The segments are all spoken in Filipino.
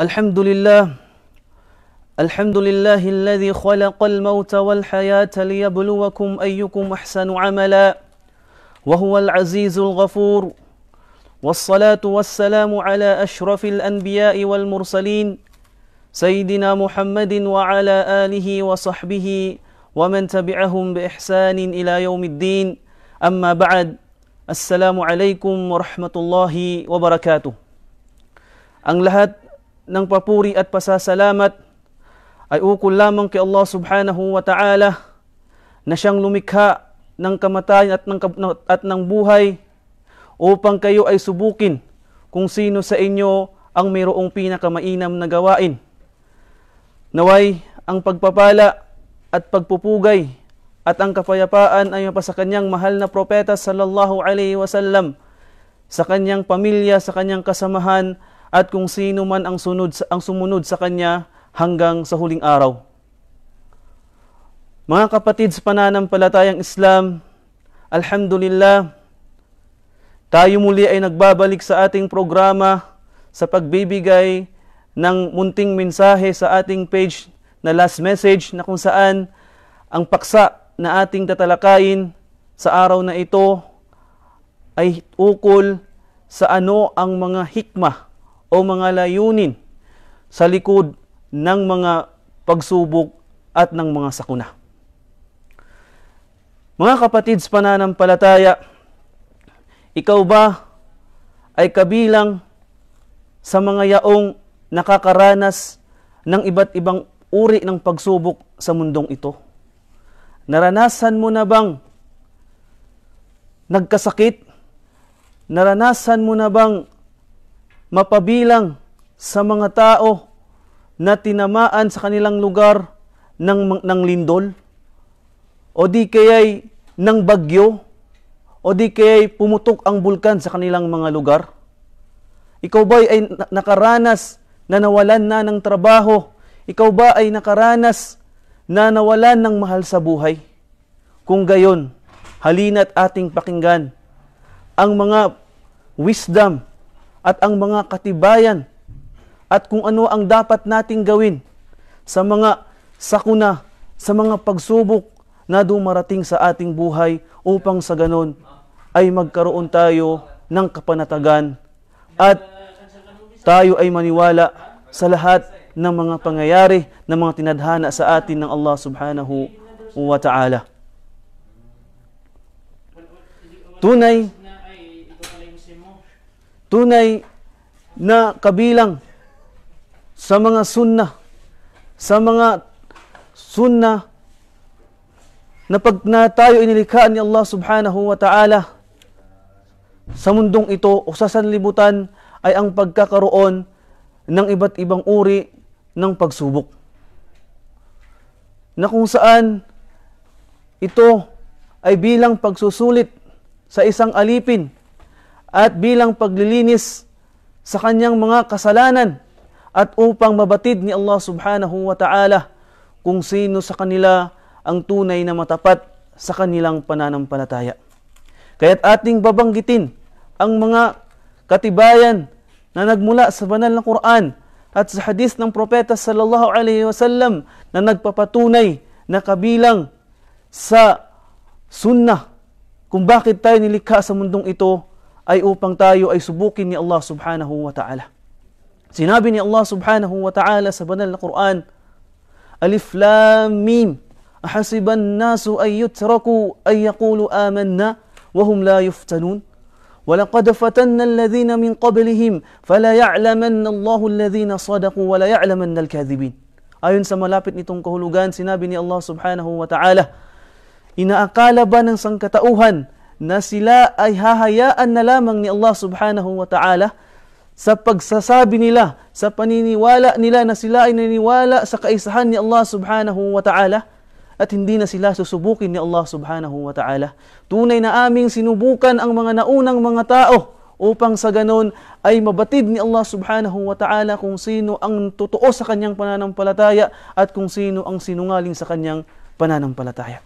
الحمد لله الحمد لله الذي خلق الموت والحياة ليبلوكم أيكم أحسن عملا وهو العزيز الغفور والصلاة والسلام على أشرف الأنبياء والمرسلين سيدنا محمد وعلى آله وصحبه ومن تبعهم بإحسان إلى يوم الدين أما بعد السلام عليكم ورحمة الله وبركاته أن لهت ng papuri at pasasalamat ay ukol lamang kay Allah subhanahu wa ta'ala na siyang lumikha ng kamatayan at ng, at ng buhay upang kayo ay subukin kung sino sa inyo ang mayroong pinakamainam na gawain. Naway ang pagpapala at pagpupugay at ang kapayapaan ay mapasa kanyang mahal na propeta sallallahu alaihi wasallam sa kanyang pamilya, sa kanyang kasamahan at kung sino man ang, sunod, ang sumunod sa kanya hanggang sa huling araw. Mga kapatid sa pananampalatayang Islam, Alhamdulillah, tayo muli ay nagbabalik sa ating programa sa pagbibigay ng munting mensahe sa ating page na last message na kung saan ang paksa na ating tatalakayin sa araw na ito ay ukol sa ano ang mga hikmah o mga layunin sa likod ng mga pagsubok at ng mga sakuna. Mga kapatids pananampalataya, ikaw ba ay kabilang sa mga yaong nakakaranas ng iba't ibang uri ng pagsubok sa mundong ito? Naranasan mo na bang nagkasakit? Naranasan mo na bang mapabilang sa mga tao na tinamaan sa kanilang lugar ng, ng lindol? O di kaya'y ng bagyo? O di kaya'y pumutok ang bulkan sa kanilang mga lugar? Ikaw ba ay nakaranas na nawalan na ng trabaho? Ikaw ba ay nakaranas na nawalan ng mahal sa buhay? Kung gayon, halina't ating pakinggan ang mga wisdom at ang mga katibayan at kung ano ang dapat nating gawin sa mga sakuna, sa mga pagsubok na dumarating sa ating buhay upang sa ganon ay magkaroon tayo ng kapanatagan at tayo ay maniwala sa lahat ng mga pangyayari ng mga tinadhana sa atin ng Allah subhanahu wa ta'ala. Tunay tunay na kabilang sa mga sunnah, sa mga sunnah na pag na tayo inilikaan ni Allah subhanahu wa ta'ala sa mundong ito o sa sanlibutan ay ang pagkakaroon ng iba't ibang uri ng pagsubok. Na kung saan ito ay bilang pagsusulit sa isang alipin at bilang paglilinis sa kanyang mga kasalanan at upang mabatid ni Allah subhanahu wa ta'ala kung sino sa kanila ang tunay na matapat sa kanilang pananampalataya. Kaya't ating babanggitin ang mga katibayan na nagmula sa banal na Quran at sa hadis ng propeta sallallahu alaihi wasallam na nagpapatunay na kabilang sa sunnah kung bakit tayo nilikha sa mundong ito ay upang tayo ay subukin ni Allah subhanahu wa ta'ala. Sinabi ni Allah subhanahu wa ta'ala sa banal na Quran, Alif Lam Mim, Ahasiban nasu ay yutraku ay yakulu amanna wahum la yuftanun. ولقد فتنا الذين من قبلهم فلا يعلمن الله الذين صدقوا ولا يعلمن الكاذبين Ayon sa malapit nitong kahulugan, sinabi ni Allah subhanahu wa ta'ala, Inaakala ba ng sangkatauhan na sila ay hahayaan na lamang ni Allah subhanahu wa ta'ala sa pagsasabi nila, sa paniniwala nila na sila ay naniniwala sa kaisahan ni Allah subhanahu wa ta'ala at hindi na sila susubukin ni Allah subhanahu wa ta'ala. Tunay na aming sinubukan ang mga naunang mga tao upang sa ganon ay mabatid ni Allah subhanahu wa ta'ala kung sino ang totoo sa kanyang pananampalataya at kung sino ang sinungaling sa kanyang pananampalataya.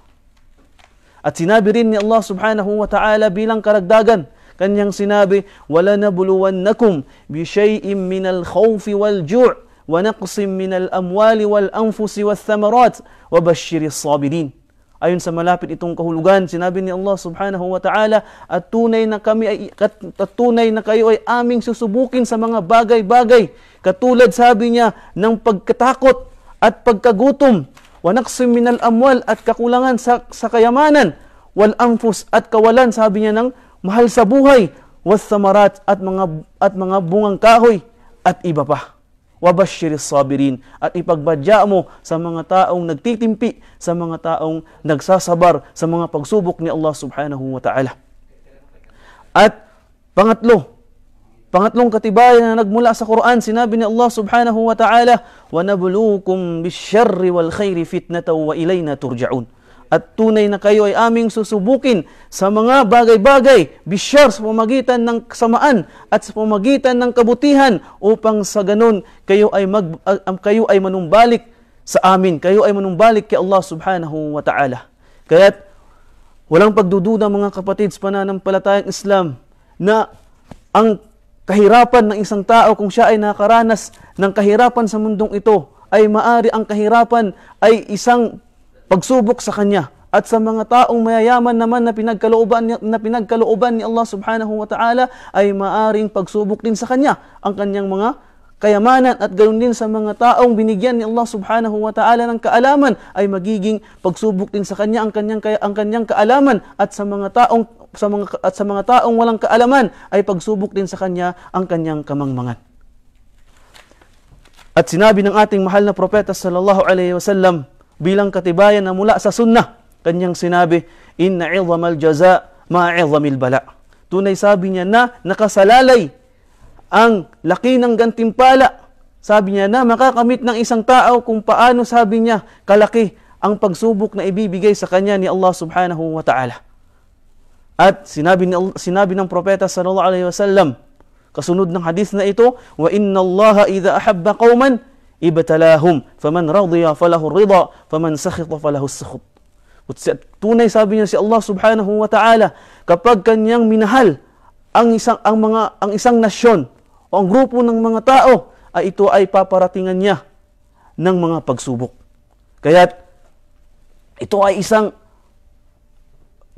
At sinabi rin ni Allah subhanahu wa ta'ala bilang karagdagan, kanyang sinabi, wala na wal وَلَنَبْلُوَنَّكُمْ بِشَيْءٍ مِّنَ الْخَوْفِ وَالْجُوعِ wal مِّنَ الْأَمْوَالِ thamarat wa وَبَشِّرِ الصَّابِرِينَ Ayon sa malapit itong kahulugan, sinabi ni Allah subhanahu wa ta'ala, at tunay na kami ay, at tunay na kayo ay aming susubukin sa mga bagay-bagay. Katulad sabi niya ng pagkatakot at pagkagutom wa naqsim minal amwal at kakulangan sa, sa kayamanan, wal anfus at kawalan, sabi niya ng mahal sa buhay, was samarat at mga, at mga bungang kahoy, at iba pa. Wabashiris sabirin at ipagbadya mo sa mga taong nagtitimpi, sa mga taong nagsasabar sa mga pagsubok ni Allah subhanahu wa ta'ala. At pangatlo, Pangatlong katibayan na nagmula sa Quran, sinabi ni Allah subhanahu wa ta'ala, وَنَبْلُوكُمْ بِالشَّرِّ وَالْخَيْرِ فِتْنَةً وَإِلَيْنَا تُرْجَعُونَ At tunay na kayo ay aming susubukin sa mga bagay-bagay, bishar sa pamagitan ng kasamaan at sa pamagitan ng kabutihan upang sa ganun kayo ay, mag, uh, kayo ay manumbalik sa amin, kayo ay manumbalik kay Allah subhanahu wa ta'ala. Kaya walang pagdududa mga kapatids pananampalatayang Islam na ang kahirapan ng isang tao kung siya ay nakaranas ng kahirapan sa mundong ito, ay maari ang kahirapan ay isang pagsubok sa kanya at sa mga taong mayayaman naman na pinagkalooban na pinagkalooban ni Allah Subhanahu wa Ta'ala ay maaring pagsubok din sa kanya ang kanyang mga kayamanan at ganoon din sa mga taong binigyan ni Allah subhanahu wa ta'ala ng kaalaman ay magiging pagsubok din sa kanya ang kanyang, ang kanyang kaalaman at sa mga taong sa mga, at sa mga taong walang kaalaman ay pagsubok din sa kanya ang kanyang kamangmangan. At sinabi ng ating mahal na propeta sallallahu alaihi wasallam bilang katibayan na mula sa sunnah, kanyang sinabi, "Inna 'idhamal jaza ma 'idhamil bala." Tunay sabi niya na nakasalalay ang laki ng gantimpala. Sabi niya na makakamit ng isang tao kung paano sabi niya kalaki ang pagsubok na ibibigay sa kanya ni Allah subhanahu wa ta'ala. At sinabi, ni, sinabi ng propeta sallallahu alaihi wasallam, kasunod ng hadith na ito, wa inna Allah idha ahabba qauman ibtalahum faman radiya falahu rida faman sakhita falahu sakhut. At tunay sabi niya si Allah subhanahu wa ta'ala, kapag kanyang minahal ang isang ang mga ang isang nasyon, o ang grupo ng mga tao ay ito ay paparatingan niya ng mga pagsubok. Kaya ito ay isang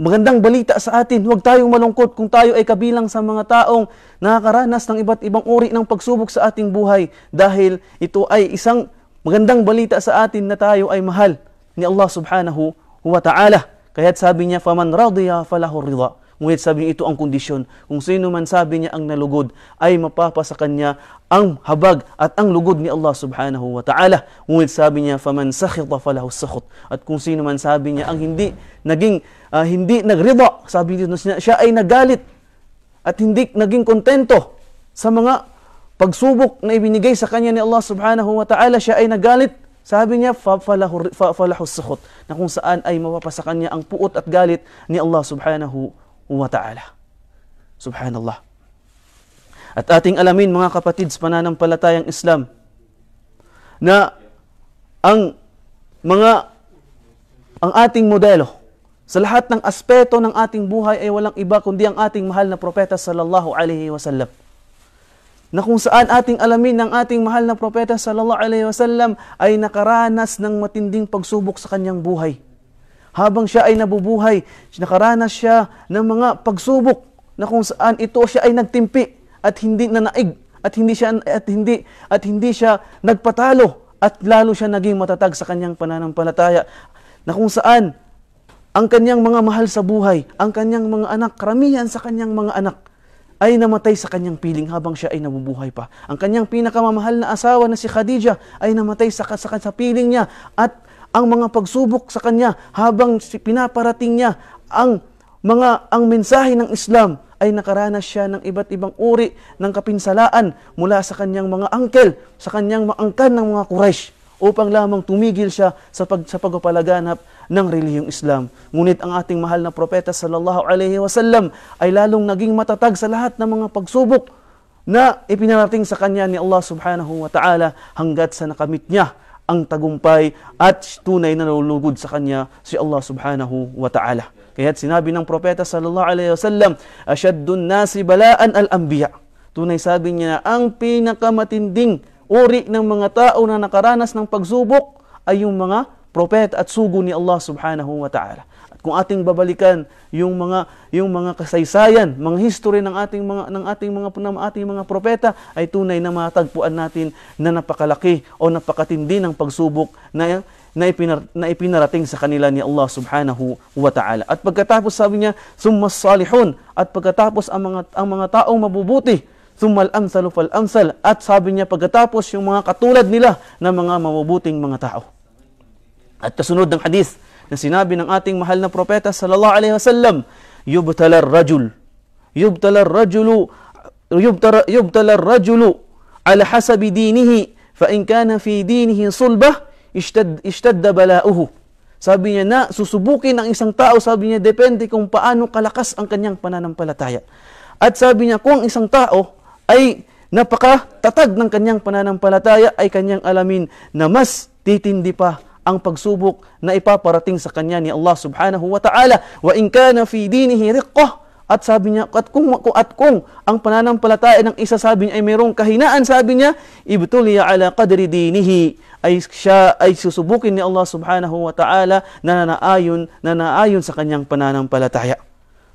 magandang balita sa atin. Huwag tayong malungkot kung tayo ay kabilang sa mga taong nakakaranas ng iba't ibang uri ng pagsubok sa ating buhay dahil ito ay isang magandang balita sa atin na tayo ay mahal ni Allah subhanahu wa ta'ala. Kaya't sabi niya, فَمَنْ رَضِيَا فَلَهُ الرِّضَى Ngunit sabi ito ang kondisyon. Kung sino man sabi niya ang nalugod, ay mapapa sa kanya ang habag at ang lugod ni Allah subhanahu wa ta'ala. Ngunit sabi niya, faman sakhita falahu sakhut. At kung sino man sabi niya ang hindi naging, uh, hindi nagrida, sabi niya, siya ay nagalit at hindi naging kontento sa mga pagsubok na ibinigay sa kanya ni Allah subhanahu wa ta'ala, siya ay nagalit sabi niya, fa fafalahu sukhot, na kung saan ay mapapasa kanya ang puot at galit ni Allah subhanahu wa ta'ala. Subhanallah. At ating alamin mga kapatid sa pananampalatayang Islam na ang mga ang ating modelo sa lahat ng aspeto ng ating buhay ay walang iba kundi ang ating mahal na propeta sallallahu alaihi wasallam. Na kung saan ating alamin ng ating mahal na propeta sallallahu alaihi wasallam ay nakaranas ng matinding pagsubok sa kanyang buhay habang siya ay nabubuhay, nakaranas siya ng mga pagsubok na kung saan ito siya ay nagtimpi at hindi nanaig at hindi siya at hindi at hindi siya nagpatalo at lalo siya naging matatag sa kanyang pananampalataya na kung saan ang kanyang mga mahal sa buhay, ang kanyang mga anak, karamihan sa kanyang mga anak ay namatay sa kanyang piling habang siya ay nabubuhay pa. Ang kanyang pinakamamahal na asawa na si Khadija ay namatay sa, sa, sa piling niya at ang mga pagsubok sa kanya habang pinaparating niya ang mga ang mensahe ng Islam ay nakaranas siya ng iba't ibang uri ng kapinsalaan mula sa kanyang mga angkel, sa kanyang maangkan ng mga Quraysh upang lamang tumigil siya sa, pag, sa pagpapalaganap ng relihiyong Islam. Ngunit ang ating mahal na propeta sallallahu alaihi wasallam ay lalong naging matatag sa lahat ng mga pagsubok na ipinarating sa kanya ni Allah subhanahu wa ta'ala hanggat sa nakamit niya ang tagumpay at tunay na nalulugod sa kanya si Allah subhanahu wa ta'ala. Kaya sinabi ng propeta sallallahu alaihi wasallam, "Ashaddun nasi balaan al-anbiya." Tunay sabi niya, ang pinakamatinding uri ng mga tao na nakaranas ng pagsubok ay yung mga propeta at sugo ni Allah subhanahu wa ta'ala kung ating babalikan yung mga yung mga kasaysayan, mga history ng ating mga ng ating mga ng ating mga propeta ay tunay na matagpuan natin na napakalaki o napakatindi ng pagsubok na na, ipinar, na ipinarating sa kanila ni Allah subhanahu wa ta'ala. At pagkatapos sabi niya, "Summa salihun. At pagkatapos ang mga, ang mga taong mabubuti, summal amsalu fal amsal. At sabi niya, pagkatapos yung mga katulad nila na mga mabubuting mga tao. At kasunod ng hadith, na sinabi ng ating mahal na propeta sallallahu alaihi wasallam, yubtala rajul yubtala rajulu yubtala rajulu ala hasabi dinihi fa in kana fi dinihi sulbah ishtad ishtadda balauhu sabi niya na susubukin ang isang tao sabi niya depende kung paano kalakas ang kanyang pananampalataya at sabi niya kung isang tao ay napaka tatag ng kanyang pananampalataya ay kanyang alamin na mas titindi pa ang pagsubok na ipaparating sa kanya ni Allah subhanahu wa ta'ala. Wa in kana fi dinihi riqqah at sabi niya, at kung, at kung ang pananampalataya ng isa sabi niya ay mayroong kahinaan, sabi niya, ibtuliya ala qadri dinihi, ay siya ay susubukin ni Allah subhanahu wa ta'ala na naayon, na naayon sa kanyang pananampalataya.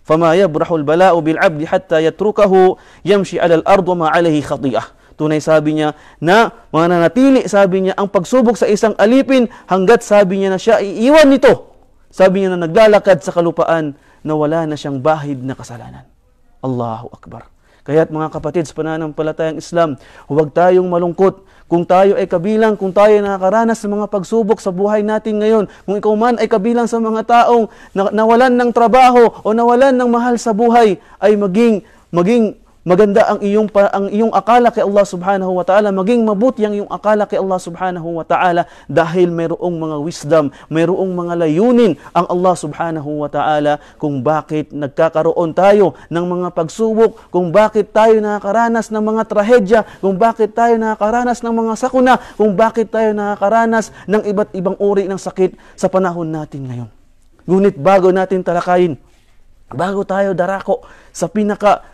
فما يبرح البلاء بالعبد حتى يتركه يمشي على الأرض وما عليه خطيئة Tunay sabi niya na mananatili sabi niya ang pagsubok sa isang alipin hanggat sabi niya na siya iiwan nito. Sabi niya na naglalakad sa kalupaan na wala na siyang bahid na kasalanan. Allahu Akbar. Kaya't mga kapatid sa pananampalatayang Islam, huwag tayong malungkot. Kung tayo ay kabilang, kung tayo ay nakakaranas ng mga pagsubok sa buhay natin ngayon, kung ikaw man ay kabilang sa mga taong nawalan ng trabaho o nawalan ng mahal sa buhay, ay maging, maging maganda ang iyong ang iyong akala kay Allah Subhanahu wa Ta'ala, maging mabuti ang iyong akala kay Allah Subhanahu wa Ta'ala dahil mayroong mga wisdom, mayroong mga layunin ang Allah Subhanahu wa Ta'ala kung bakit nagkakaroon tayo ng mga pagsubok, kung bakit tayo nakakaranas ng mga trahedya, kung bakit tayo nakakaranas ng mga sakuna, kung bakit tayo nakakaranas ng iba't ibang uri ng sakit sa panahon natin ngayon. Ngunit bago natin talakayin, bago tayo darako sa pinaka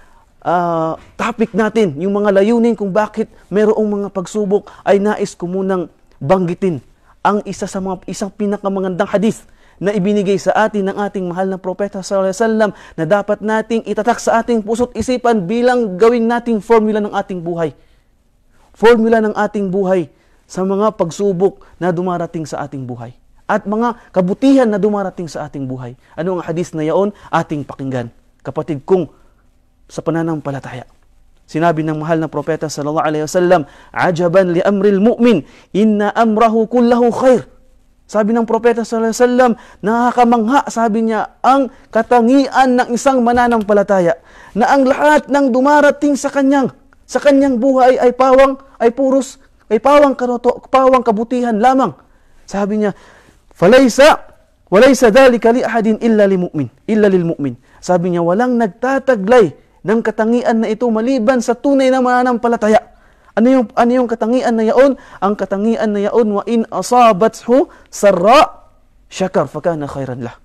uh, topic natin, yung mga layunin kung bakit merong mga pagsubok ay nais ko munang banggitin ang isa sa mga isang pinakamagandang hadith na ibinigay sa atin ng ating mahal na propeta sallallahu alaihi wasallam na dapat nating itatak sa ating puso't isipan bilang gawing nating formula ng ating buhay. Formula ng ating buhay sa mga pagsubok na dumarating sa ating buhay at mga kabutihan na dumarating sa ating buhay. Ano ang hadith na yaon? Ating pakinggan. Kapatid, kong sa pananampalataya. Sinabi ng mahal na propeta sallallahu alaihi wasallam, "Ajaban li amril mu'min, inna amrahu kullahu khair." Sabi ng propeta sallallahu alaihi wasallam, nakakamangha sabi niya ang katangian ng isang mananampalataya na ang lahat ng dumarating sa kanyang sa kanyang buhay ay pawang ay puros ay pawang karoto, pawang kabutihan lamang. Sabi niya, "Falaysa walaysa dhalika li ahadin illa lil mu'min, illa lil mu'min." Sabi niya, walang nagtataglay ng katangian na ito maliban sa tunay na mananampalataya. Ano yung, ano yung katangian na yaon? Ang katangian na yaon, wa in asabathu sarra, syakar fakana khairan lah.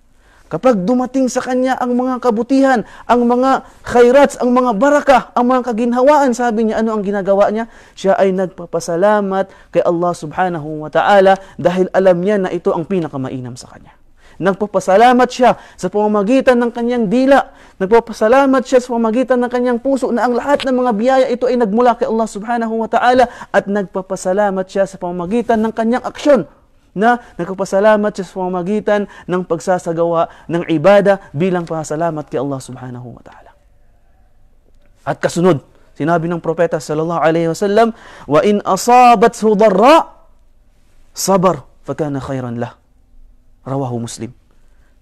Kapag dumating sa kanya ang mga kabutihan, ang mga khairats, ang mga barakah, ang mga kaginhawaan, sabi niya, ano ang ginagawa niya? Siya ay nagpapasalamat kay Allah subhanahu wa ta'ala dahil alam niya na ito ang pinakamainam sa kanya. Nagpapasalamat siya sa pamamagitan ng kanyang dila. Nagpapasalamat siya sa pamamagitan ng kanyang puso na ang lahat ng mga biyaya ito ay nagmula kay Allah subhanahu wa ta'ala at nagpapasalamat siya sa pamamagitan ng kanyang aksyon na nagpapasalamat siya sa pamamagitan ng pagsasagawa ng ibada bilang pasalamat kay Allah subhanahu wa ta'ala. At kasunod, sinabi ng propeta sallallahu alaihi wasallam, "Wa in asabat hu darra, sabar fa kana khairan lah." Rawahu Muslim.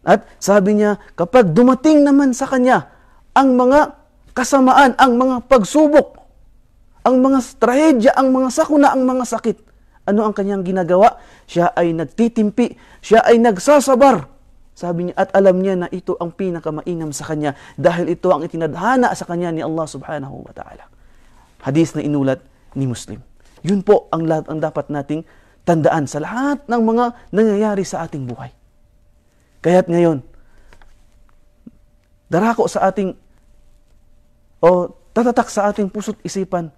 At sabi niya, kapag dumating naman sa kanya ang mga kasamaan, ang mga pagsubok, ang mga trahedya, ang mga sakuna, ang mga sakit, ano ang kanyang ginagawa? Siya ay nagtitimpi, siya ay nagsasabar. Sabi niya, at alam niya na ito ang pinakamainam sa kanya dahil ito ang itinadhana sa kanya ni Allah subhanahu wa ta'ala. Hadis na inulat ni Muslim. Yun po ang, lahat ang dapat nating tandaan sa lahat ng mga nangyayari sa ating buhay. Kaya't ngayon, darako sa ating o tatatak sa ating puso't isipan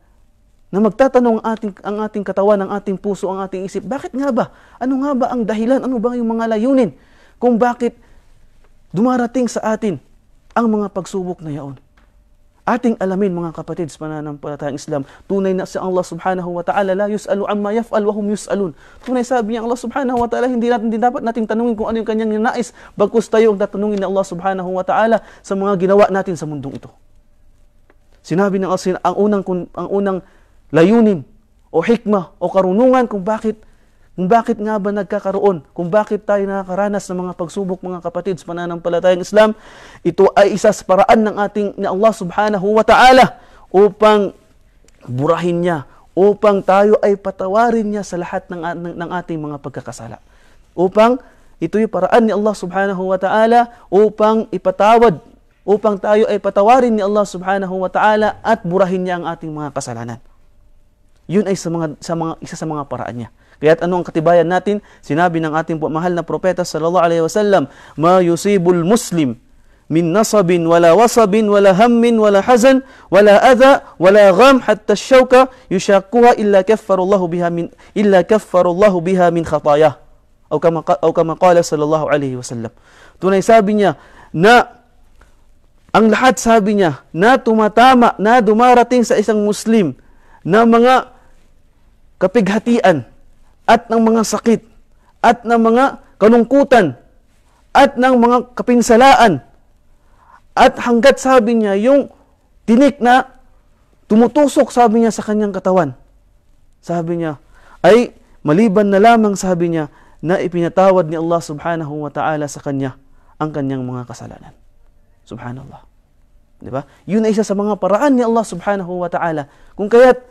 na magtatanong ang ating, ang ating katawan, ang ating puso, ang ating isip, bakit nga ba? Ano nga ba ang dahilan? Ano ba yung mga layunin kung bakit dumarating sa atin ang mga pagsubok na yaon? Ating alamin mga kapatid sa pananampalatayang Islam, tunay na si Allah subhanahu wa ta'ala la yus'alu amma yaf'al wa hum yus'alun. Tunay sabi niya Allah subhanahu wa ta'ala, hindi natin din dapat nating tanungin kung ano yung kanyang nais, bagkus tayo ang tatanungin ni Allah subhanahu wa ta'ala sa mga ginawa natin sa mundong ito. Sinabi ng Allah, ang unang, ang unang layunin o hikma o karunungan kung bakit kung bakit nga ba nagkakaroon? Kung bakit tayo nakakaranas ng mga pagsubok mga kapatid sa pananampalatayang Islam? Ito ay isa sa paraan ng ating ni Allah subhanahu wa ta'ala upang burahin niya, upang tayo ay patawarin niya sa lahat ng, ng, ng ating mga pagkakasala. Upang ito yung paraan ni Allah subhanahu wa ta'ala upang ipatawad, upang tayo ay patawarin ni Allah subhanahu wa ta'ala at burahin niya ang ating mga kasalanan. Yun ay sa mga, sa mga, isa sa mga paraan niya. Kaya't ano ang katibayan natin? Sinabi ng ating mahal na propeta sallallahu alaihi wasallam, "Ma yusibul muslim min nasabin wala wasabin wala hammin wala hazan wala adha wala gham hatta ash-shawka yushaqquha illa kaffarallahu biha min illa kaffarallahu biha min khatayah." Aw kama aw kama qala sallallahu alaihi wasallam. Tunay sabi niya na ang lahat sabi niya na tumatama, na dumarating sa isang Muslim na mga kapighatian, at ng mga sakit at ng mga kanungkutan at ng mga kapinsalaan at hanggat sabi niya yung tinik na tumutusok sabi niya sa kanyang katawan sabi niya ay maliban na lamang sabi niya na ipinatawad ni Allah subhanahu wa ta'ala sa kanya ang kanyang mga kasalanan. Subhanallah. Di ba? Yun ay isa sa mga paraan ni Allah subhanahu wa ta'ala. Kung kaya't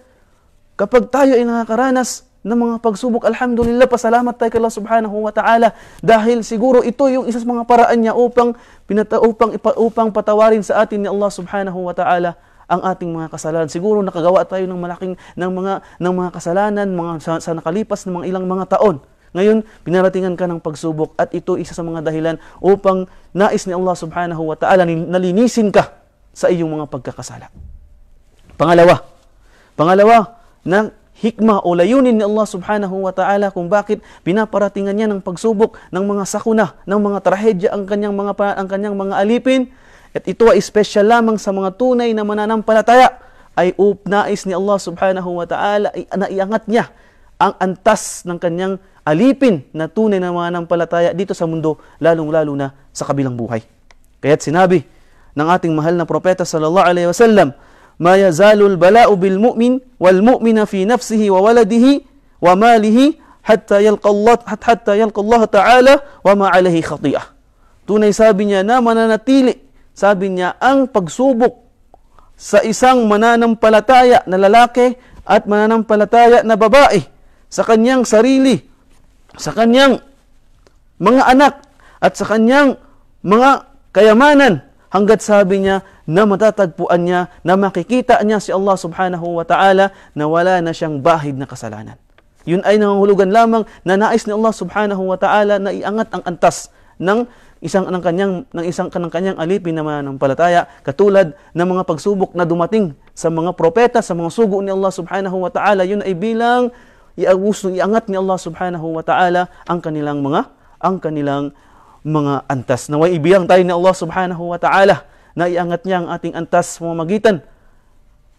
kapag tayo ay nakakaranas ng mga pagsubok. Alhamdulillah, pasalamat tayo kay Allah subhanahu wa ta'ala dahil siguro ito yung isa sa mga paraan niya upang, pinata, upang, upang patawarin sa atin ni Allah subhanahu wa ta'ala ang ating mga kasalanan. Siguro nakagawa tayo ng malaking ng mga ng mga kasalanan mga sa, sa nakalipas ng mga ilang mga taon. Ngayon, pinaratingan ka ng pagsubok at ito isa sa mga dahilan upang nais ni Allah subhanahu wa ta'ala nalinisin ka sa iyong mga pagkakasala. Pangalawa, pangalawa na hikmah o layunin ni Allah subhanahu wa ta'ala kung bakit pinaparatingan niya ng pagsubok ng mga sakuna, ng mga trahedya ang kanyang mga, ang kanyang mga alipin. At ito ay special lamang sa mga tunay na mananampalataya ay upnais ni Allah subhanahu wa ta'ala na iangat niya ang antas ng kanyang alipin na tunay na mananampalataya dito sa mundo, lalong-lalo na sa kabilang buhay. Kaya't sinabi ng ating mahal na propeta sallallahu alaihi wasallam, ما يزال البلاء بالمؤمن والمؤمن في نفسه وولده وماله حتى يلقى الله حتى يلقى Allah Ta'ala wa ma alayhi khati'ah. Tunay sabi niya na mananatili. Sabi niya ang pagsubok sa isang mananampalataya na lalaki at mananampalataya na babae sa kanyang sarili, sa kanyang mga anak at sa kanyang mga kayamanan hanggat sabi niya na matatagpuan niya, na makikita niya si Allah subhanahu wa ta'ala na wala na siyang bahid na kasalanan. Yun ay nangangahulugan lamang na nais ni Allah subhanahu wa ta'ala na iangat ang antas ng isang ng kanyang ng isang kanang kanyang alipin na mananampalataya katulad ng mga pagsubok na dumating sa mga propeta sa mga sugo ni Allah Subhanahu wa ta'ala yun ay bilang iangat ni Allah Subhanahu wa ta'ala ang kanilang mga ang kanilang mga antas. Naway ibiyang tayo ni Allah subhanahu wa ta'ala na iangat niya ang ating antas sa magitan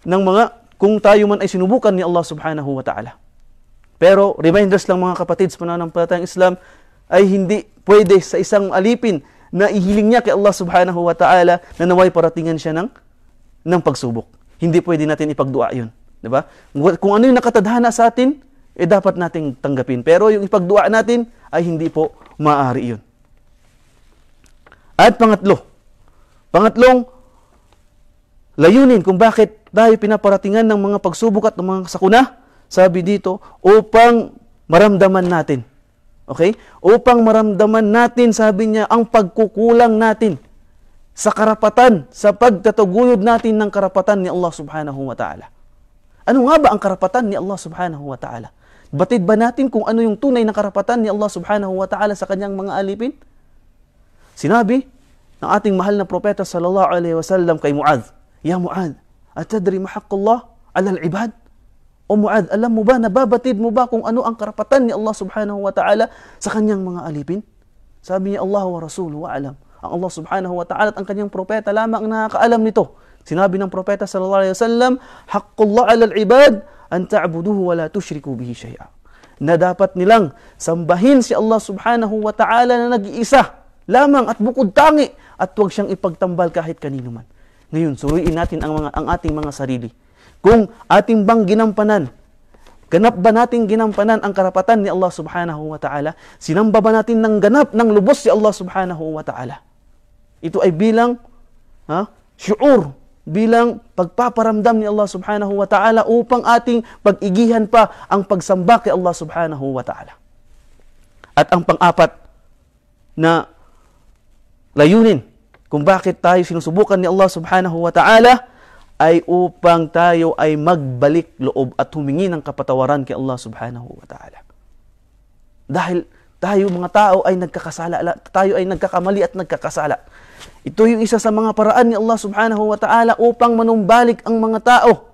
ng mga kung tayo man ay sinubukan ni Allah subhanahu wa ta'ala. Pero reminders lang mga kapatids, pananampalatayang Islam ay hindi pwede sa isang alipin na ihiling niya kay Allah subhanahu wa ta'ala na naway paratingan siya ng, ng pagsubok. Hindi pwede natin ipagdua yun. Diba? Kung ano yung nakatadhana sa atin, eh dapat nating tanggapin. Pero yung ipagdua natin ay hindi po maaari yun. At pangatlo, pangatlong layunin kung bakit tayo pinaparatingan ng mga pagsubok at ng mga sakuna, sabi dito, upang maramdaman natin. Okay? Upang maramdaman natin, sabi niya, ang pagkukulang natin sa karapatan, sa pagtataguyod natin ng karapatan ni Allah subhanahu wa ta'ala. Ano nga ba ang karapatan ni Allah subhanahu wa ta'ala? Batid ba natin kung ano yung tunay na karapatan ni Allah subhanahu wa ta'ala sa kanyang mga alipin? Sinabi ng ating mahal na propeta sallallahu alaihi wasallam kay Muadh, "Ya Muadh, atadri ma haqqullah 'ala al-ibad?" O Muadh, alam mo ba, na babatid mo ba kung ano ang karapatan ni Allah subhanahu wa ta'ala sa kanyang mga alipin? Sabi niya, Allah wa Rasulu wa alam. Ang Allah subhanahu wa ta'ala at ang kanyang propeta lamang ang nakakaalam nito. Sinabi ng propeta sallallahu alaihi wasallam, "Haqqullah 'ala al-ibad an ta'buduhu wa la tushriku bihi shay'a." Na dapat nilang sambahin si Allah subhanahu wa ta'ala na nag-iisa lamang at bukod tangi at huwag siyang ipagtambal kahit kanino man. Ngayon, suruin natin ang, mga, ang ating mga sarili. Kung ating bang ginampanan, ganap ba natin ginampanan ang karapatan ni Allah subhanahu wa ta'ala? Sinamba ba natin ng ganap, ng lubos si Allah subhanahu wa ta'ala? Ito ay bilang ha, syuur, bilang pagpaparamdam ni Allah subhanahu wa ta'ala upang ating pag-igihan pa ang pagsamba kay Allah subhanahu wa ta'ala. At ang pang-apat na layunin kung bakit tayo sinusubukan ni Allah subhanahu wa ta'ala ay upang tayo ay magbalik loob at humingi ng kapatawaran kay Allah subhanahu wa ta'ala. Dahil tayo mga tao ay nagkakasala, tayo ay nagkakamali at nagkakasala. Ito yung isa sa mga paraan ni Allah subhanahu wa ta'ala upang manumbalik ang mga tao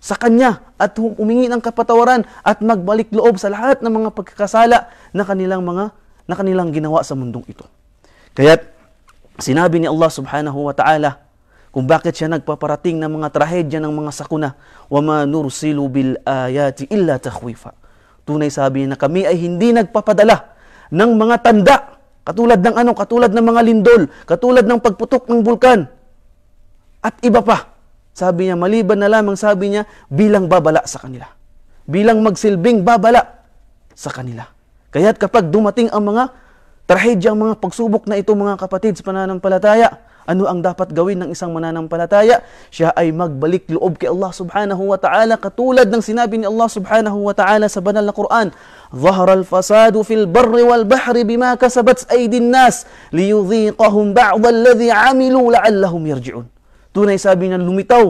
sa Kanya at humingi ng kapatawaran at magbalik loob sa lahat ng mga pagkakasala na kanilang mga na kanilang ginawa sa mundong ito. Kaya sinabi ni Allah subhanahu wa ta'ala kung bakit siya nagpaparating ng mga trahedya ng mga sakuna. وَمَا نُرْسِلُ بِالْآيَاتِ إِلَّا تَخْوِيفًا Tunay sabi niya na kami ay hindi nagpapadala ng mga tanda. Katulad ng ano? Katulad ng mga lindol. Katulad ng pagputok ng bulkan. At iba pa. Sabi niya, maliban na lamang sabi niya, bilang babala sa kanila. Bilang magsilbing babala sa kanila. Kaya't kapag dumating ang mga trahedyang mga pagsubok na ito mga kapatid sa pananampalataya. Ano ang dapat gawin ng isang mananampalataya? Siya ay magbalik loob kay Allah subhanahu wa ta'ala katulad ng sinabi ni Allah subhanahu wa ta'ala sa banal na Quran. al ظهر الفساد في البر والبحر بما كسبت أيدي الناس ليذيقهم ba'd alladhi amilu la'allahum yarji'un. Tunay sabi ng lumitaw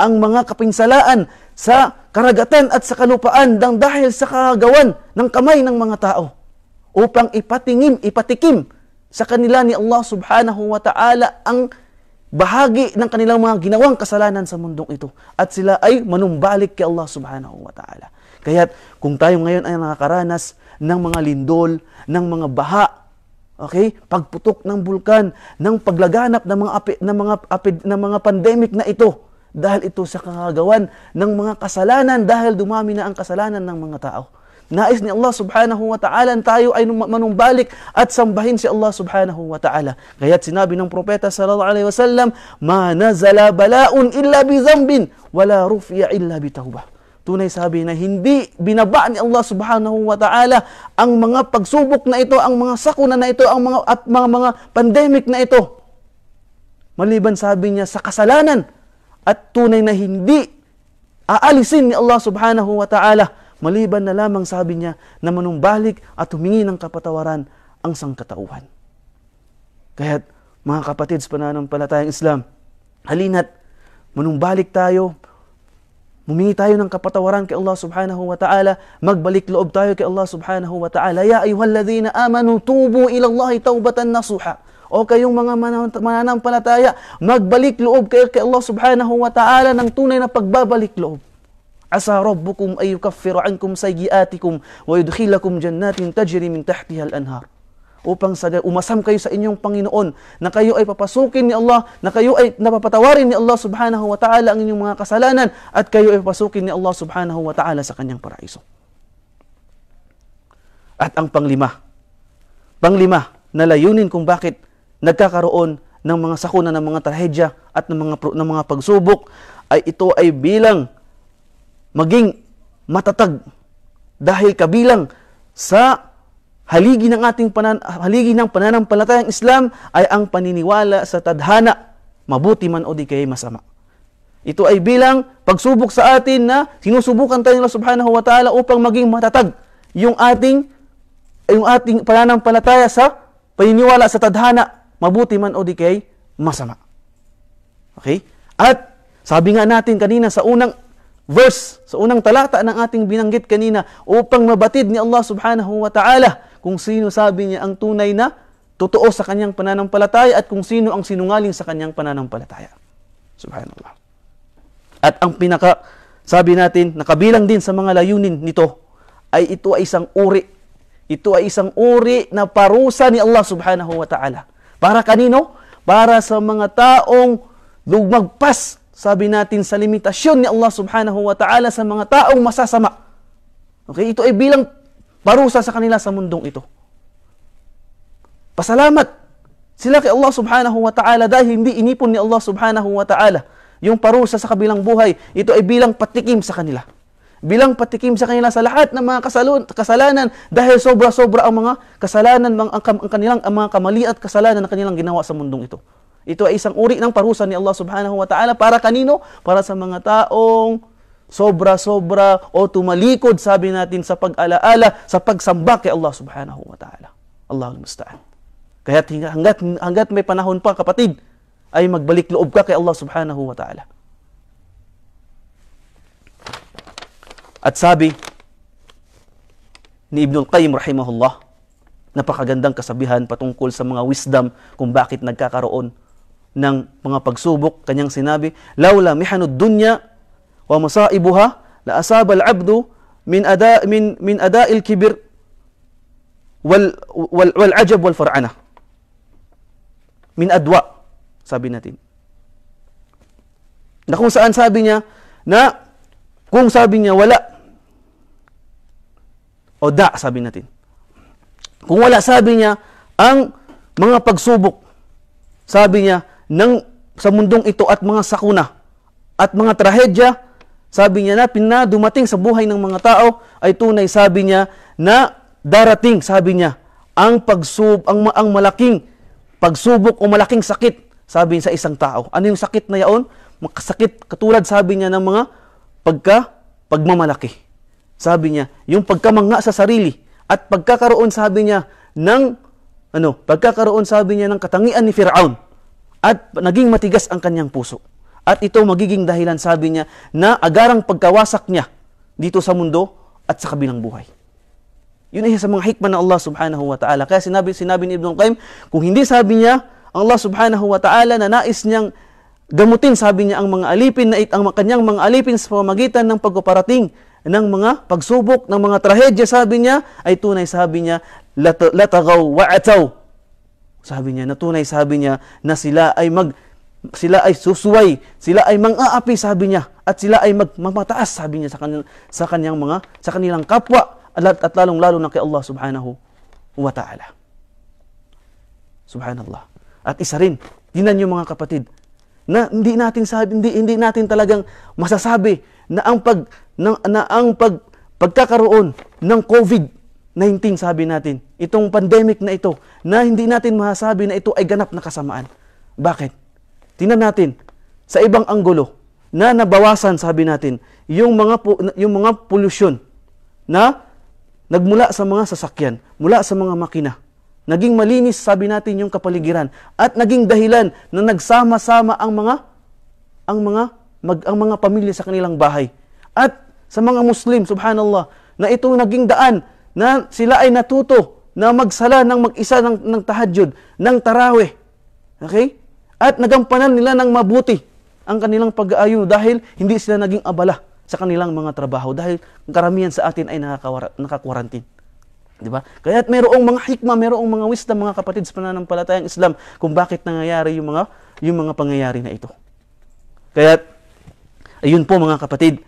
ang mga kapinsalaan sa karagatan at sa kalupaan dang dahil sa kagawan ng kamay ng mga tao upang ipatingim, ipatikim sa kanila ni Allah subhanahu wa ta'ala ang bahagi ng kanilang mga ginawang kasalanan sa mundong ito at sila ay manumbalik kay Allah subhanahu wa ta'ala. Kaya kung tayo ngayon ay nakakaranas ng mga lindol, ng mga baha, okay? pagputok ng bulkan, ng paglaganap ng mga api, ng mga api, ng mga pandemic na ito dahil ito sa kagagawan ng mga kasalanan dahil dumami na ang kasalanan ng mga tao. Nais ni Allah subhanahu wa ta'ala tayo ay manumbalik at sambahin si Allah subhanahu wa ta'ala. Kaya't sinabi ng propeta sallallahu alaihi wasallam, "Ma nazala balaun illa bi dhanbin wala rufi'a illa bi tawbah." Tunay sabi na hindi binaba ni Allah subhanahu wa ta'ala ang mga pagsubok na ito, ang mga sakuna na ito, ang mga at mga mga pandemic na ito. Maliban sabi niya sa kasalanan at tunay na hindi aalisin ni Allah subhanahu wa ta'ala maliban na lamang sabi niya na manumbalik at humingi ng kapatawaran ang sangkatauhan. Kaya mga kapatid sa pananampalatayang Islam, halina't manumbalik tayo, mumingi tayo ng kapatawaran kay Allah subhanahu wa ta'ala. Magbalik loob tayo kay Allah subhanahu wa ta'ala. Ya ayuhalladhina amanu tubu ila Allah tawbatan nasuha. O kayong mga mananampalataya, magbalik loob kayo kay Allah subhanahu wa ta'ala ng tunay na pagbabalik loob. Asa rabbukum ay yukaffiru ankum sayyiatikum wa yudkhilakum jannatin tajri min tahtiha al-anhar. Upang sada umasam kayo sa inyong Panginoon na kayo ay papasukin ni Allah, na kayo ay napapatawarin ni Allah subhanahu wa ta'ala ang inyong mga kasalanan at kayo ay papasukin ni Allah subhanahu wa ta'ala sa kanyang paraiso. At ang panglima, panglima na layunin kung bakit nagkakaroon ng mga sakuna ng mga trahedya at ng mga ng mga pagsubok ay ito ay bilang maging matatag dahil kabilang sa haligi ng ating panan haligi ng pananampalatayang Islam ay ang paniniwala sa tadhana, mabuti man o di kay masama. Ito ay bilang pagsubok sa atin na sinusubukan tayo ng Subhanahu wa Ta'ala upang maging matatag yung ating yung ating pananampalataya sa paniniwala sa tadhana, mabuti man o di kay masama. Okay? At sabi nga natin kanina sa unang verse sa unang talata ng ating binanggit kanina upang mabatid ni Allah subhanahu wa ta'ala kung sino sabi niya ang tunay na totoo sa kanyang pananampalataya at kung sino ang sinungaling sa kanyang pananampalataya. Subhanallah. At ang pinaka sabi natin nakabilang din sa mga layunin nito ay ito ay isang uri. Ito ay isang uri na parusa ni Allah subhanahu wa ta'ala. Para kanino? Para sa mga taong magpas sabi natin sa limitasyon ni Allah subhanahu wa ta'ala sa mga taong masasama. Okay, ito ay bilang parusa sa kanila sa mundong ito. Pasalamat sila kay Allah subhanahu wa ta'ala dahil hindi inipon ni Allah subhanahu wa ta'ala yung parusa sa kabilang buhay. Ito ay bilang patikim sa kanila. Bilang patikim sa kanila sa lahat ng mga kasalanan dahil sobra-sobra ang mga kasalanan ang, ang, ang kanilang ang mga kamali at kasalanan na kanilang ginawa sa mundong ito. Ito ay isang uri ng parusa ni Allah subhanahu wa ta'ala para kanino? Para sa mga taong sobra-sobra o tumalikod, sabi natin, sa pag-alaala, sa pagsamba kay Allah subhanahu wa ta'ala. Allahul musta'an. Kaya hanggat, hanggat may panahon pa, kapatid, ay magbalik loob ka kay Allah subhanahu wa ta'ala. At sabi ni Ibnul Qayyim rahimahullah, napakagandang kasabihan patungkol sa mga wisdom kung bakit nagkakaroon ng mga pagsubok, kanyang sinabi, Laula mihanud dunya wa masaibuha la asaba al-abdu min ada min min ada'il kibir wal wal wal ajab wal far'ana min adwa sabi natin na kung saan sabi niya na kung sabi niya wala o da sabi natin kung wala sabi niya ang mga pagsubok sabi niya ng, sa mundong ito at mga sakuna at mga trahedya, sabi niya na pinadumating sa buhay ng mga tao ay tunay sabi niya na darating sabi niya ang pagsub ang, ang malaking pagsubok o malaking sakit sabi niya sa isang tao. Ano yung sakit na yaon? Sakit katulad sabi niya ng mga pagka pagmamalaki. Sabi niya, yung pagkamanga sa sarili at pagkakaroon sabi niya ng ano, pagkakaroon sabi niya ng katangian ni Firaun at naging matigas ang kanyang puso. At ito magiging dahilan, sabi niya, na agarang pagkawasak niya dito sa mundo at sa kabilang buhay. Yun ay sa mga hikma ng Allah subhanahu wa ta'ala. Kaya sinabi, sinabi ni Ibn Qayyim, kung hindi sabi niya, ang Allah subhanahu wa ta'ala na nais niyang gamutin, sabi niya, ang mga alipin, na, it, ang kanyang mga alipin sa pamagitan ng pagpaparating ng mga pagsubok, ng mga trahedya, sabi niya, ay tunay, sabi niya, latagaw wa'ataw sabi niya, natunay sabi niya na sila ay mag sila ay susuway, sila ay mang-aapi sabi niya at sila ay magmamataas sabi niya sa kanil, sa kanyang mga sa kanilang kapwa at, at lalong-lalo na kay Allah Subhanahu wa Ta'ala. Subhanallah. At isa rin, tinan niyo mga kapatid, na hindi natin sabi, hindi, hindi natin talagang masasabi na ang pag na, na ang pag pagkakaroon ng COVID 19 sabi natin, itong pandemic na ito, na hindi natin masasabi na ito ay ganap na kasamaan. Bakit? Tingnan natin, sa ibang anggulo, na nabawasan sabi natin, yung mga, yung mga polusyon na nagmula sa mga sasakyan, mula sa mga makina. Naging malinis sabi natin yung kapaligiran at naging dahilan na nagsama-sama ang mga ang mga mag, ang mga pamilya sa kanilang bahay. At sa mga Muslim, subhanallah, na ito naging daan na sila ay natuto na magsala ng mag-isa ng, ng tahajjud, ng taraweh. Okay? At nagampanan nila ng mabuti ang kanilang pag aayuno dahil hindi sila naging abala sa kanilang mga trabaho dahil karamihan sa atin ay nakakwarantin. Di ba? Kaya't mayroong mga hikma, mayroong mga wisdom mga kapatid sa pananampalatayang Islam kung bakit nangyayari yung mga yung mga pangyayari na ito. Kaya ayun po mga kapatid,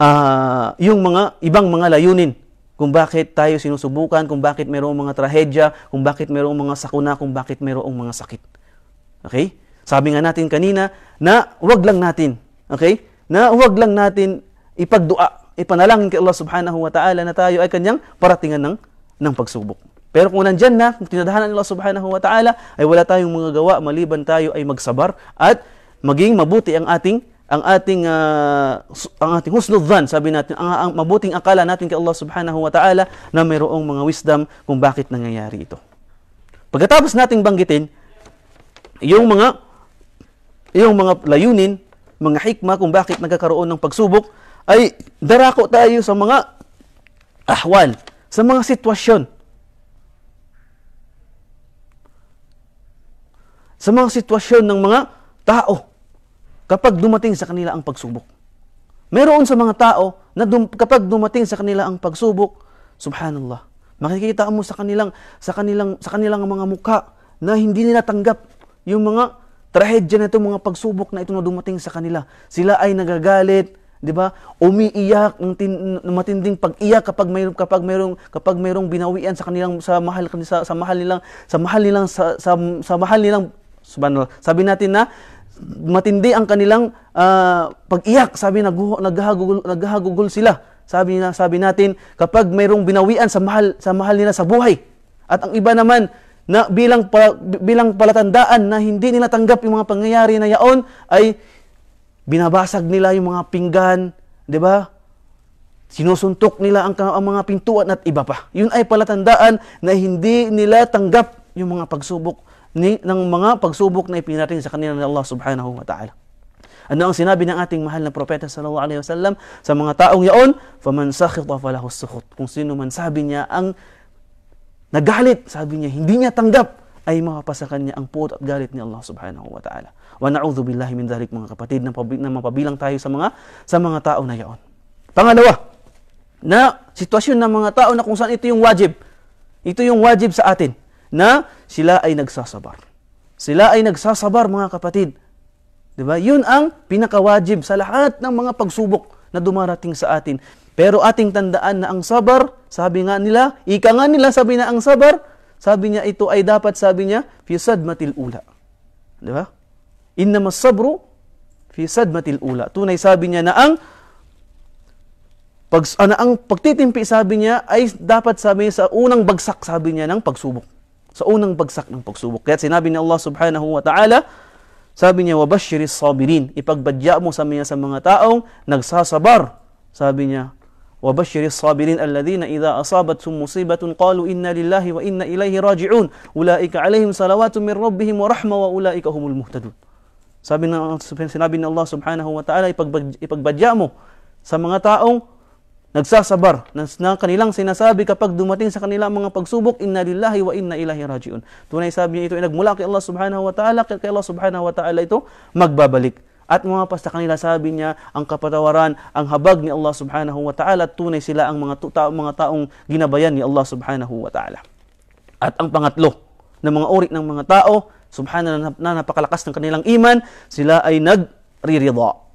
uh, yung mga ibang mga layunin kung bakit tayo sinusubukan, kung bakit mayroong mga trahedya, kung bakit mayroong mga sakuna, kung bakit mayroong mga sakit. Okay? Sabi nga natin kanina na huwag lang natin, okay? Na huwag lang natin ipagdua, ipanalangin kay Allah Subhanahu wa Ta'ala na tayo ay kanyang paratingan ng ng pagsubok. Pero kung nandiyan na, kung tinadahanan ni Allah Subhanahu wa Ta'ala, ay wala tayong mga gawa maliban tayo ay magsabar at maging mabuti ang ating ang ating uh, ang ating husnudhan, sabi natin, ang, ang mabuting akala natin kay Allah Subhanahu wa Ta'ala na mayroong mga wisdom kung bakit nangyayari ito. Pagkatapos nating banggitin yung mga yung mga layunin, mga hikma kung bakit nagkakaroon ng pagsubok ay darako tayo sa mga ahwal, sa mga sitwasyon. Sa mga sitwasyon ng mga tao kapag dumating sa kanila ang pagsubok. Meron sa mga tao na dum- kapag dumating sa kanila ang pagsubok, subhanallah, makikita mo sa kanilang sa kanilang sa kanilang mga mukha na hindi nila tanggap yung mga trahedya na ito, mga pagsubok na ito na dumating sa kanila. Sila ay nagagalit, di ba? Umiiyak ng, matinding pag-iyak kapag mayroong kapag mayroong kapag mayroong binawian sa kanilang sa mahal sa, sa mahal nilang sa mahal nilang sa, sa, sa mahal nilang subhanallah. Sabi natin na matindi ang kanilang uh, pag-iyak. Sabi naghahagugol, naghahagugol sila. Sabi na sabi natin kapag mayroong binawian sa mahal sa mahal nila sa buhay. At ang iba naman na bilang pa, bilang palatandaan na hindi nila tanggap yung mga pangyayari na yaon ay binabasag nila yung mga pinggan, 'di ba? Sinusuntok nila ang, ang mga pintuan at iba pa. Yun ay palatandaan na hindi nila tanggap yung mga pagsubok ni, ng mga pagsubok na ipinarating sa kanila ni Allah subhanahu wa ta'ala. Ano ang sinabi ng ating mahal na propeta sallallahu alaihi wasallam sa mga taong yaon? Faman sakhita falahu sukhut. Kung sino man sabi niya ang nagalit, sabi niya hindi niya tanggap ay mapasa kanya ang puot at galit ni Allah subhanahu wa ta'ala. Wa na'udhu billahi min dhalik mga kapatid na, na mapabilang tayo sa mga sa mga tao na yaon. Pangalawa, na sitwasyon ng mga tao na kung saan ito yung wajib. Ito yung wajib sa atin na sila ay nagsasabar. Sila ay nagsasabar mga kapatid. 'Di ba? 'Yun ang pinakawajib sa lahat ng mga pagsubok na dumarating sa atin. Pero ating tandaan na ang sabar, sabi nga nila, ika nga nila sabi na ang sabar, sabi niya ito ay dapat sabi niya fi sadmatil ula. 'Di ba? Innamas sabru fi sadmatil ula. Tunay sabi niya na ang pag, ano, ah, ang pagtitimpi sabi niya ay dapat sabi niya, sa unang bagsak sabi niya ng pagsubok. Sa unang bagsak ng pagsubok. Kaya sinabi ni Allah subhanahu wa ta'ala, sabi niya, wabashiri sabirin. Ipagbadya mo sa mga, sa mga taong nagsasabar. Sabi niya, وبشر الصابرين الذين إذا أصابتهم مصيبة قالوا إنا لله وإنا إليه راجعون أولئك عليهم صلوات من ربهم ورحمة وأولئك هم المهتدون Sabi na sinabi ni Allah Subhanahu wa Ta'ala, ipagbadya mo sa mga taong nagsasabar ng na kanilang sinasabi kapag dumating sa kanila ang mga pagsubok, inna lillahi wa inna ilahi rajiun. Tunay sabi niya ito ay nagmula kay Allah subhanahu wa ta'ala, kay Allah subhanahu wa ta'ala ito magbabalik. At mga pa kanila sabi niya, ang kapatawaran, ang habag ni Allah subhanahu wa ta'ala, tunay sila ang mga, ta- mga taong ginabayan ni Allah subhanahu wa ta'ala. At ang pangatlo ng mga uri ng mga tao, subhanahu na napakalakas ng kanilang iman, sila ay nagriridha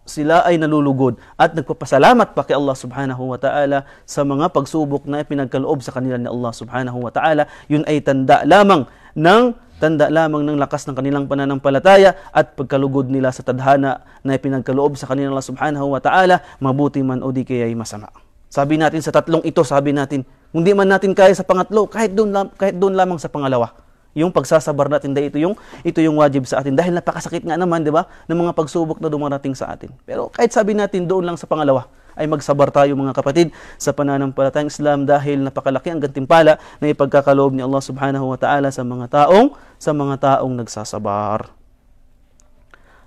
sila ay nalulugod at nagpapasalamat pa kay Allah subhanahu wa ta'ala sa mga pagsubok na ipinagkaloob sa kanila ni Allah subhanahu wa ta'ala. Yun ay tanda lamang ng tanda lamang ng lakas ng kanilang pananampalataya at pagkalugod nila sa tadhana na ipinagkaloob sa kanila Allah subhanahu wa ta'ala, mabuti man o di kaya ay masama. Sabi natin sa tatlong ito, sabi natin, hindi man natin kaya sa pangatlo, kahit doon, kahit doon lamang sa pangalawa yung pagsasabar natin dahil ito yung, ito yung wajib sa atin. Dahil napakasakit nga naman, di ba, ng mga pagsubok na dumarating sa atin. Pero kahit sabi natin doon lang sa pangalawa, ay magsabar tayo mga kapatid sa pananampalatayang Islam dahil napakalaki ang gantimpala na ipagkakaloob ni Allah subhanahu wa ta'ala sa mga taong sa mga taong nagsasabar.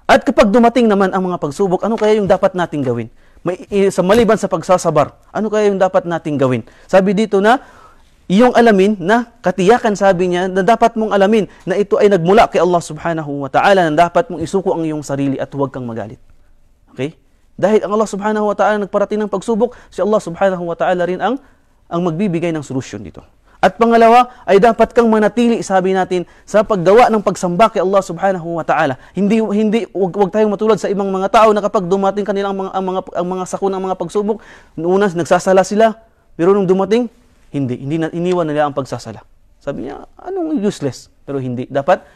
At kapag dumating naman ang mga pagsubok, ano kaya yung dapat nating gawin? May, sa maliban sa pagsasabar, ano kaya yung dapat nating gawin? Sabi dito na, iyong alamin na katiyakan sabi niya na dapat mong alamin na ito ay nagmula kay Allah subhanahu wa ta'ala na dapat mong isuko ang iyong sarili at huwag kang magalit. Okay? Dahil ang Allah subhanahu wa ta'ala nagparating ng pagsubok, si Allah subhanahu wa ta'ala rin ang, ang magbibigay ng solusyon dito. At pangalawa ay dapat kang manatili, sabi natin, sa paggawa ng pagsamba kay Allah subhanahu wa ta'ala. Hindi, hindi wag, wag tayong matulad sa ibang mga tao na kapag dumating kanila ang mga, ang mga, ang mga sakuna, ang mga pagsubok, noon nagsasala sila, pero nung dumating, hindi, hindi na, iniwan nila ang pagsasala. Sabi niya, anong useless? Pero hindi. Dapat,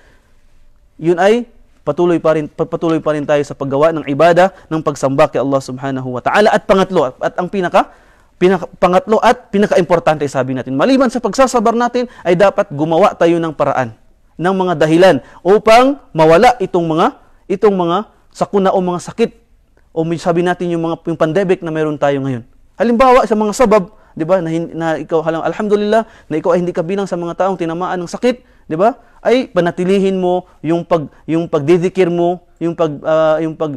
yun ay patuloy pa rin patuloy pa rin tayo sa paggawa ng ibada ng pagsamba kay Allah Subhanahu wa Ta'ala at pangatlo at ang pinaka pinaka pangatlo at pinakaimportante sabi natin maliban sa pagsasabar natin ay dapat gumawa tayo ng paraan ng mga dahilan upang mawala itong mga itong mga sakuna o mga sakit o sabi natin yung mga yung pandemic na meron tayo ngayon halimbawa sa mga sabab 'di ba? Na, na ikaw halang alhamdulillah na ikaw ay hindi ka kabilang sa mga taong tinamaan ng sakit, 'di ba? Ay panatilihin mo yung pag yung pagdidikir mo, yung pag uh, yung pag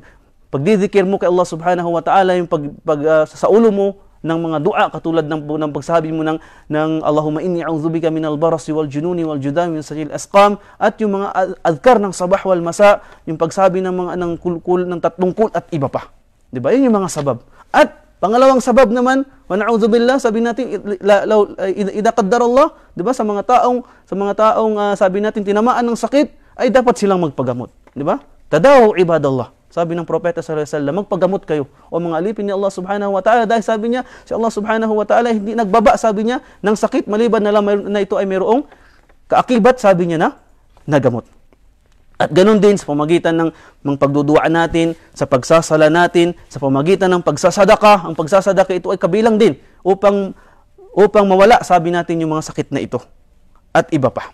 pagdidikir mo kay Allah Subhanahu wa Ta'ala, yung pag, pag uh, sa ulo mo ng mga dua katulad ng, ng pagsabi mo ng, ng Allahumma inni a'udhubika min al-barasi wal jununi wal judami min sajil asqam at yung mga adkar ng sabah wal masa yung pagsabi ng mga ng kulkul ng tatlong kul at iba pa di ba yun yung mga sabab at Pangalawang sabab naman, wa na'udzu billah, sabi natin idza Allah, 'di ba? Sa mga taong sa mga taong uh, sabi natin tinamaan ng sakit ay dapat silang magpagamot, 'di ba? Tadawu ibadallah. Sabi ng propeta sallallahu alaihi wasallam, magpagamot kayo o mga alipin ni Allah subhanahu wa ta'ala dahil sabi niya, si Allah subhanahu wa ta'ala hindi nagbaba sabi niya ng sakit maliban na lang na ito ay mayroong kaakibat sabi niya na nagamot. At ganun din sa pamagitan ng, ng pagdudua natin, sa pagsasala natin, sa pamagitan ng pagsasadaka. Ang pagsasadaka ito ay kabilang din upang, upang mawala, sabi natin, yung mga sakit na ito. At iba pa.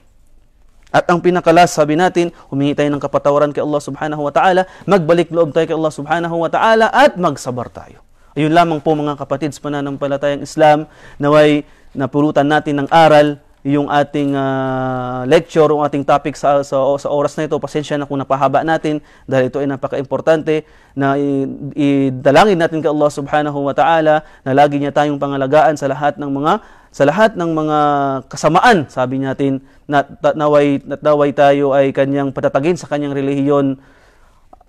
At ang pinakalas, sabi natin, humingi tayo ng kapatawaran kay Allah subhanahu wa ta'ala, magbalik loob tayo kay Allah subhanahu wa ta'ala, at magsabar tayo. Ayun lamang po mga kapatid sa pananampalatayang Islam, naway napulutan natin ng aral yung ating uh, lecture, yung ating topic sa, sa, sa oras na ito. Pasensya na kung napahaba natin dahil ito ay napaka-importante na idalangin natin kay Allah subhanahu wa ta'ala na lagi niya tayong pangalagaan sa lahat ng mga sa lahat ng mga kasamaan, sabi natin, na, naway, nataway tayo ay kanyang patatagin sa kanyang relihiyon.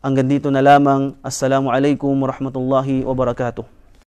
Hanggang dito na lamang. Assalamu alaikum warahmatullahi wabarakatuh.